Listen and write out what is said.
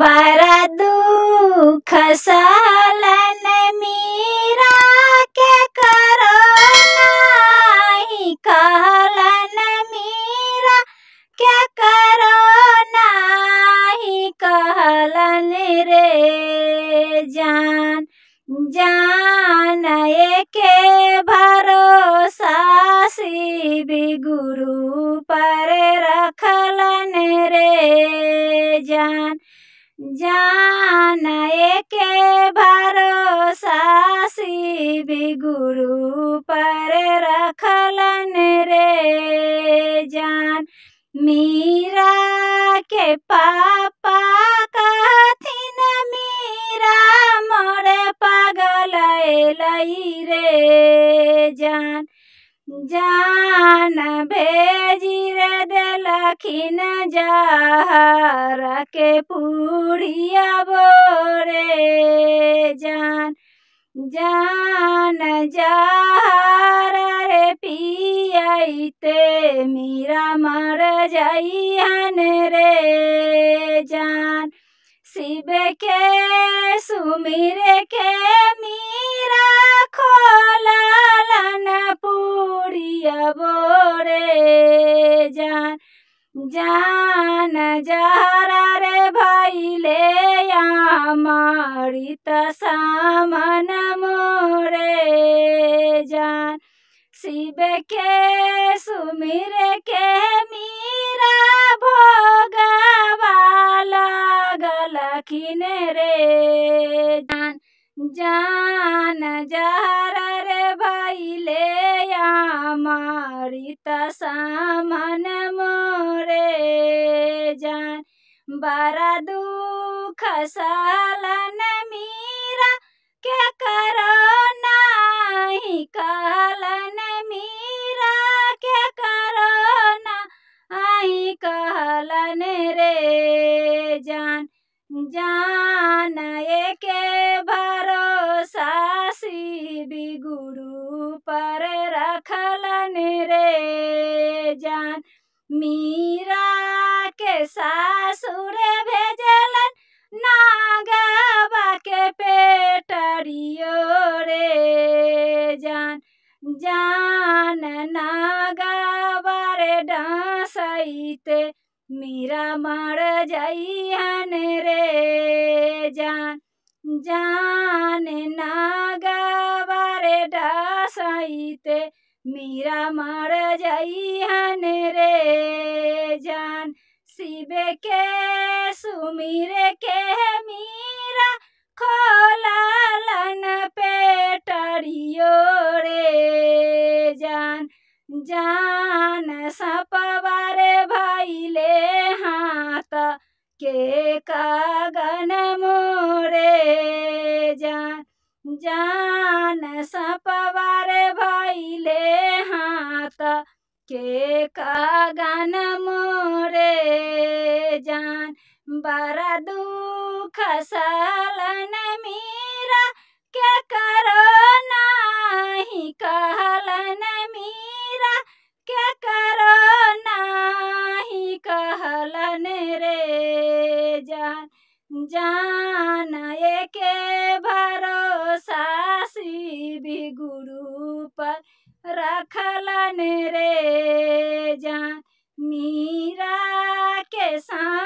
बड़ा दुख सलन मीरा के करो नाही कहलन मीरा के करो नाही कहलन रे जान जान के भरोसा शिव गुरु पर रखलन रे জানা একে ভরসা শিবি গুরু পর রাখলন রে জান মীরা কে পাপা কথিন মীরা মোরে পাগল লাই রে জান জান ভেজি রে পাখিন যাহারাকে পুড়িয়া বরে যান জান যাহারে পিয়াইতে মীরা মার যাইহান রে যান শিবে কে সুমিরে কে মীরা খোলালান পুড়িয়া বরে যান जान जारा रे भाइले मारी सामन मोरे जान शिव के सुमिर के मीरा भोगवा लगलखिन रे जान जान जहर रे भैले मारी सामन बड़ा दुख सलन मीरा के करो नाही कहलन मीरा के करो नाही कहलन रे जान जान एक भरोसा शिवी गुरु पर रखलन रे जान मीरा के सासुर भेजलन नागबा के पेटरियो रे जान जान नागबा रे डांसते मीरा मर जइहन रे जान जान नागबा रे डांसते मीरा मर जइहन रे जान सिबे के सुमिर के मीरा खोला लन पेटरियो रे जान जान सपवारे भैले हाथ के कागन मोरे जान जान सपवा বাগান মোরে জান বারা দুঃখ সালন মীরা কে করো নাহি कहलन मीरा के करो नाहि कहलन रे जान जान एक भरोसा सीधी गुरु पर रखलन रे जा मीरा के साथ